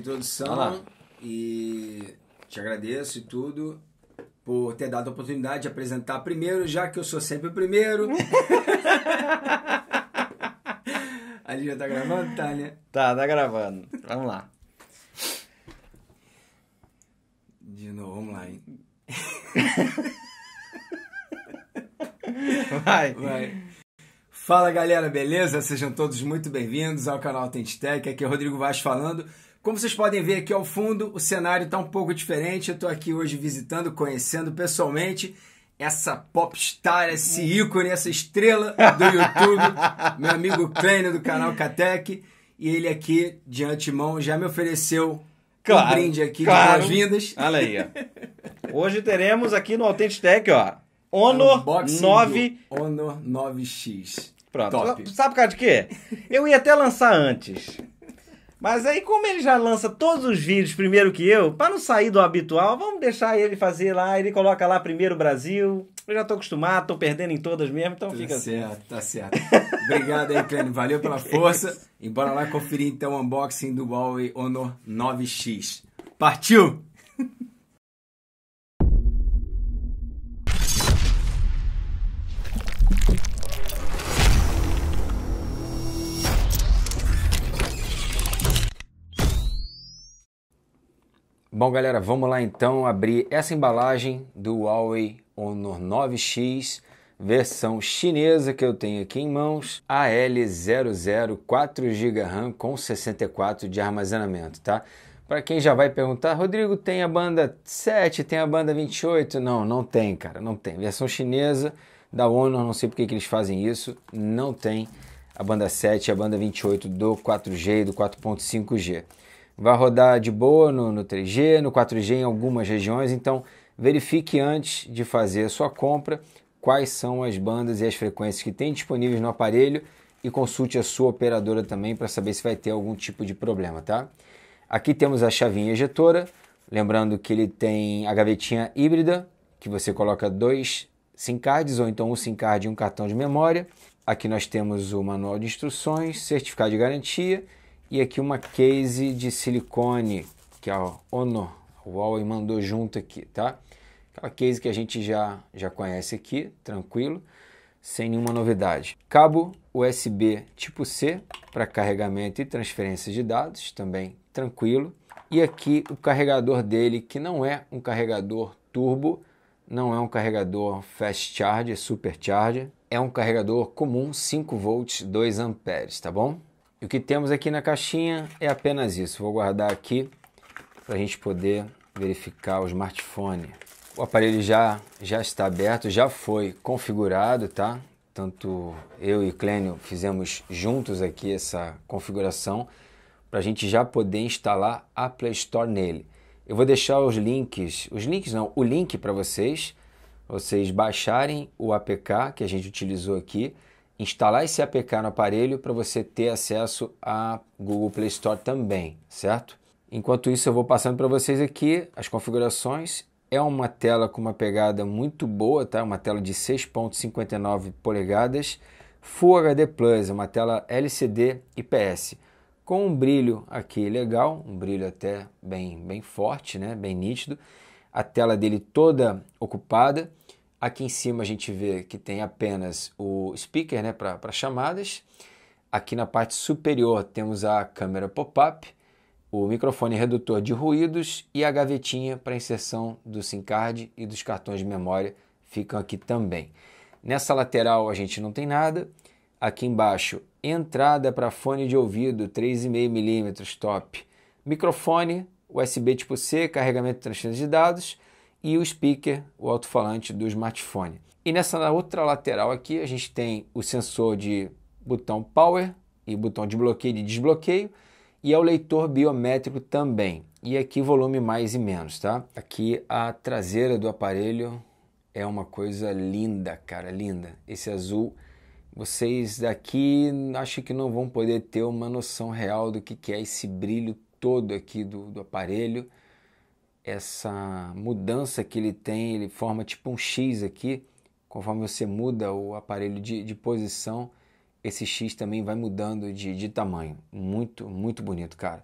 introdução e te agradeço e tudo por ter dado a oportunidade de apresentar primeiro, já que eu sou sempre o primeiro. a gente já tá gravando, tá, né? Tá, tá gravando. Vamos lá. De novo, vamos lá, hein? Vai. Vai. Fala galera, beleza? Sejam todos muito bem-vindos ao canal Authentic Tech. Aqui é Rodrigo Vaz falando. Como vocês podem ver aqui ao fundo, o cenário está um pouco diferente. Eu estou aqui hoje visitando, conhecendo pessoalmente essa popstar, esse ícone, essa estrela do YouTube, meu amigo Kleiner do canal Catec. E ele aqui, de antemão, já me ofereceu claro, um brinde aqui claro. de boas-vindas. Olha aí, ó. Hoje teremos aqui no Authentic ó, Honor 9... Honor 9X. Pronto. Top. Sabe por causa de quê? Eu ia até lançar antes. Mas aí, como ele já lança todos os vídeos primeiro que eu, para não sair do habitual, vamos deixar ele fazer lá. Ele coloca lá primeiro Brasil. Eu já tô acostumado, tô perdendo em todas mesmo, então tá fica assim. certo, assim. Tá certo, Obrigado aí, Clênio. Valeu pela força. E bora lá conferir então o unboxing do Huawei Honor 9X. Partiu! Bom, galera, vamos lá então abrir essa embalagem do Huawei Honor 9X, versão chinesa que eu tenho aqui em mãos, AL00 4 GB RAM com 64 de armazenamento, tá? Para quem já vai perguntar, Rodrigo, tem a banda 7, tem a banda 28? Não, não tem, cara, não tem. Versão chinesa da Honor, não sei por que eles fazem isso, não tem a banda 7 e a banda 28 do 4G e do 4.5G vai rodar de boa no, no 3G, no 4G em algumas regiões, então verifique antes de fazer a sua compra quais são as bandas e as frequências que tem disponíveis no aparelho e consulte a sua operadora também para saber se vai ter algum tipo de problema, tá? Aqui temos a chavinha ejetora, lembrando que ele tem a gavetinha híbrida, que você coloca dois SIM cards ou então um SIM card e um cartão de memória. Aqui nós temos o manual de instruções, certificado de garantia e aqui uma case de silicone que a Ono, o Huawei mandou junto aqui, tá? Aquela case que a gente já, já conhece aqui, tranquilo, sem nenhuma novidade. Cabo USB tipo C para carregamento e transferência de dados, também tranquilo. E aqui o carregador dele, que não é um carregador turbo, não é um carregador fast charge, super é um carregador comum 5 volts 2 amperes, tá bom? E o que temos aqui na caixinha é apenas isso. Vou guardar aqui para a gente poder verificar o smartphone. O aparelho já, já está aberto, já foi configurado, tá? Tanto eu e Clênio fizemos juntos aqui essa configuração para a gente já poder instalar a Play Store nele. Eu vou deixar os links, os links não, o link para vocês, vocês baixarem o APK que a gente utilizou aqui instalar esse APK no aparelho para você ter acesso à Google Play Store também, certo? Enquanto isso, eu vou passando para vocês aqui as configurações. É uma tela com uma pegada muito boa, tá? Uma tela de 6.59 polegadas, Full HD Plus, uma tela LCD IPS, com um brilho aqui legal, um brilho até bem bem forte, né? Bem nítido. A tela dele toda ocupada Aqui em cima a gente vê que tem apenas o speaker né, para chamadas. Aqui na parte superior temos a câmera pop-up, o microfone redutor de ruídos e a gavetinha para inserção do SIM card e dos cartões de memória ficam aqui também. Nessa lateral a gente não tem nada. Aqui embaixo, entrada para fone de ouvido 3,5 mm top, microfone, USB tipo C, carregamento de transferência de dados e o speaker, o alto-falante do smartphone. E nessa outra lateral aqui a gente tem o sensor de botão power e botão de bloqueio e desbloqueio e é o leitor biométrico também. E aqui volume mais e menos, tá? Aqui a traseira do aparelho é uma coisa linda, cara, linda. Esse azul, vocês daqui acho que não vão poder ter uma noção real do que, é esse brilho todo aqui do, do aparelho essa mudança que ele tem, ele forma tipo um X aqui, conforme você muda o aparelho de, de posição, esse X também vai mudando de, de tamanho. Muito, muito bonito, cara.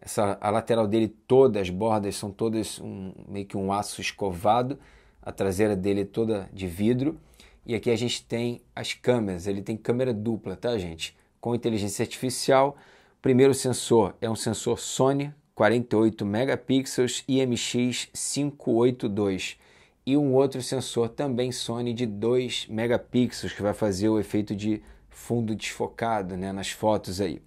Essa, a lateral dele, todas as bordas são todas um, meio que um aço escovado, a traseira dele é toda de vidro. E aqui a gente tem as câmeras, ele tem câmera dupla, tá, gente? Com inteligência artificial. Primeiro sensor é um sensor Sony, 48 megapixels IMX 582 e um outro sensor também Sony de 2 megapixels que vai fazer o efeito de fundo desfocado né, nas fotos aí.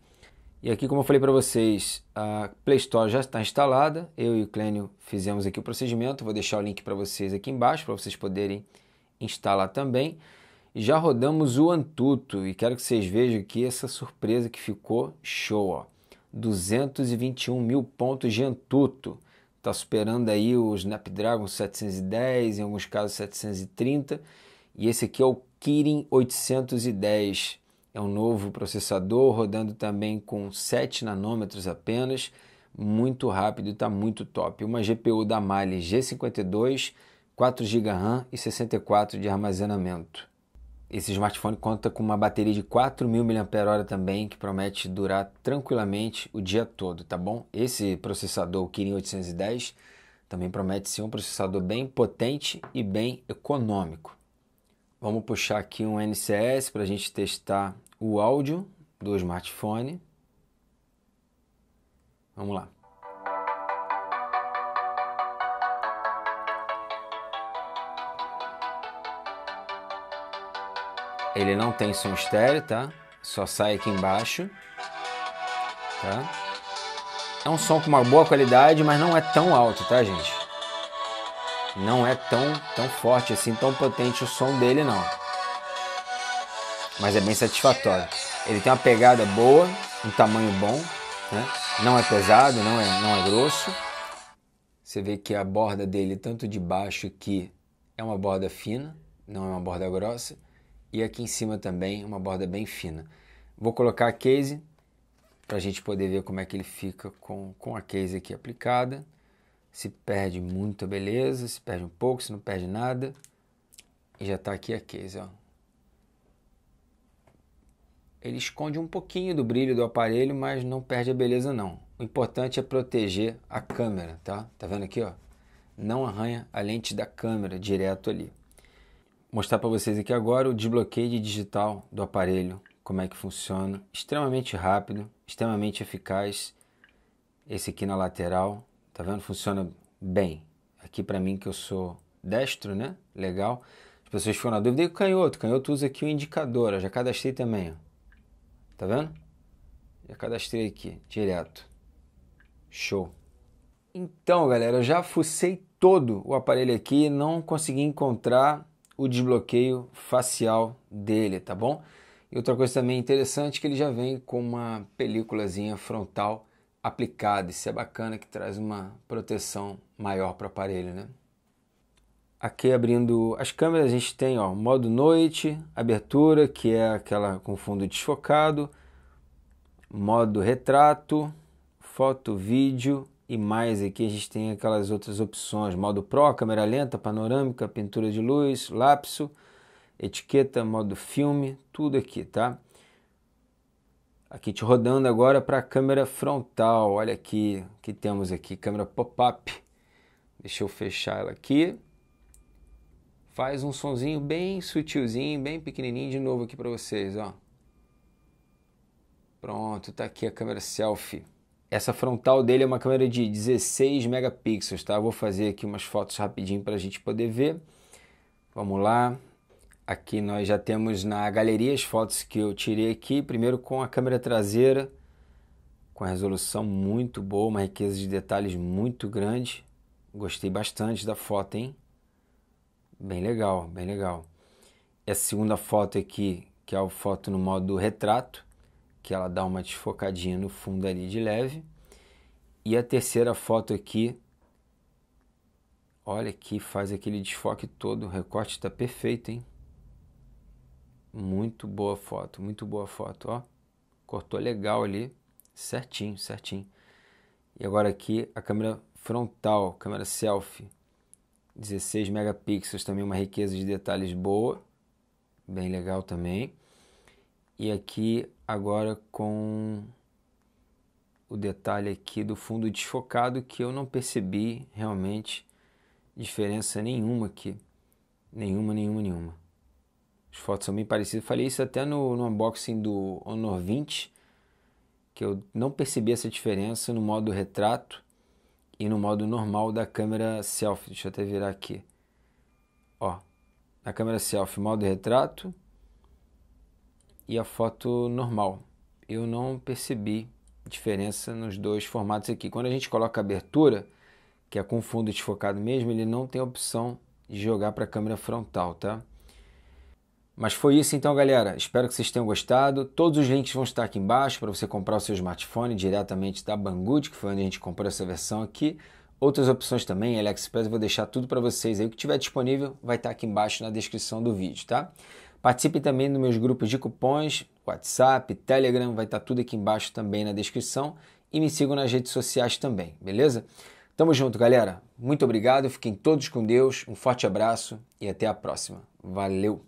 E aqui, como eu falei para vocês, a Play Store já está instalada. Eu e o Clênio fizemos aqui o procedimento. Vou deixar o link para vocês aqui embaixo para vocês poderem instalar também. já rodamos o Antutu e quero que vocês vejam aqui essa surpresa que ficou show. Ó. 221 mil pontos de Antutu. Está superando aí o Snapdragon 710, em alguns casos 730. E esse aqui é o Kirin 810. É um novo processador, rodando também com 7 nanômetros apenas. Muito rápido, está muito top. Uma GPU da Mali G52, 4 GB RAM e 64 de armazenamento. Esse smartphone conta com uma bateria de 4.000 mAh também, que promete durar tranquilamente o dia todo, tá bom? Esse processador, o Kirin 810, também promete ser um processador bem potente e bem econômico. Vamos puxar aqui um NCS para a gente testar o áudio do smartphone. Vamos lá. Ele não tem som estéreo, tá? Só sai aqui embaixo. Tá? É um som com uma boa qualidade, mas não é tão alto, tá, gente? Não é tão, tão forte assim, tão potente o som dele, não. Mas é bem satisfatório. Ele tem uma pegada boa, um tamanho bom, né? Não é pesado, não é, não é grosso. Você vê que a borda dele, tanto de baixo que é uma borda fina, não é uma borda grossa e aqui em cima também uma borda bem fina. Vou colocar a case para a gente poder ver como é que ele fica com, com a case aqui aplicada. Se perde muita beleza, se perde um pouco, se não perde nada. E já está aqui a case, ó. Ele esconde um pouquinho do brilho do aparelho, mas não perde a beleza não. O importante é proteger a câmera, tá? Tá vendo aqui, ó? Não arranha a lente da câmera direto ali mostrar para vocês aqui agora o desbloqueio digital do aparelho, como é que funciona, extremamente rápido, extremamente eficaz. Esse aqui na lateral, tá vendo? Funciona bem. Aqui para mim que eu sou destro, né? Legal. As pessoas ficam na dúvida, e o canhoto? canhoto usa aqui o indicador, eu já cadastrei também, ó. Tá vendo? Já cadastrei aqui, direto. Show. Então, galera, eu já fucei todo o aparelho aqui, não consegui encontrar o desbloqueio facial dele, tá bom? E outra coisa também interessante é que ele já vem com uma películazinha frontal aplicada. Isso é bacana que traz uma proteção maior para o aparelho, né? Aqui abrindo as câmeras, a gente tem ó, modo noite, abertura, que é aquela com fundo desfocado, modo retrato, foto, vídeo e mais aqui a gente tem aquelas outras opções, modo Pro, câmera lenta, panorâmica, pintura de luz, lapso, etiqueta, modo filme, tudo aqui, tá? Aqui te rodando agora para a câmera frontal, olha aqui, que temos aqui, câmera pop-up. Deixa eu fechar ela aqui. Faz um sonzinho bem sutilzinho, bem pequenininho de novo aqui para vocês, ó. Pronto, tá aqui a câmera selfie. Essa frontal dele é uma câmera de 16 megapixels, tá? Eu vou fazer aqui umas fotos rapidinho para a gente poder ver. Vamos lá. Aqui nós já temos na galeria as fotos que eu tirei aqui. Primeiro com a câmera traseira, com a resolução muito boa, uma riqueza de detalhes muito grande. Gostei bastante da foto, hein? Bem legal, bem legal. Essa segunda foto aqui, que é a foto no modo retrato, que ela dá uma desfocadinha no fundo ali de leve. E a terceira foto aqui, olha que faz aquele desfoque todo, o recorte está perfeito, hein? Muito boa foto, muito boa foto, ó. Cortou legal ali, certinho, certinho. E agora aqui a câmera frontal, câmera selfie, 16 megapixels, também uma riqueza de detalhes boa, bem legal também. E aqui agora com o detalhe aqui do fundo desfocado que eu não percebi realmente diferença nenhuma aqui. Nenhuma, nenhuma, nenhuma. As fotos são bem parecidas. Eu falei isso até no, no, unboxing do Honor 20, que eu não percebi essa diferença no modo retrato e no modo normal da câmera selfie. Deixa eu até virar aqui. Ó, na câmera selfie, modo retrato, e a foto normal. Eu não percebi diferença nos dois formatos aqui. Quando a gente coloca a abertura, que é com fundo desfocado mesmo, ele não tem opção de jogar para a câmera frontal, tá? Mas foi isso então, galera. Espero que vocês tenham gostado. Todos os links vão estar aqui embaixo para você comprar o seu smartphone diretamente da Banggood, que foi onde a gente comprou essa versão aqui. Outras opções também, AliExpress, eu vou deixar tudo para vocês aí. O que tiver disponível vai estar aqui embaixo na descrição do vídeo, tá? Participe também dos meus grupos de cupons, WhatsApp, Telegram, vai estar tá tudo aqui embaixo também na descrição. E me sigam nas redes sociais também, beleza? Tamo junto, galera. Muito obrigado, fiquem todos com Deus, um forte abraço e até a próxima. Valeu!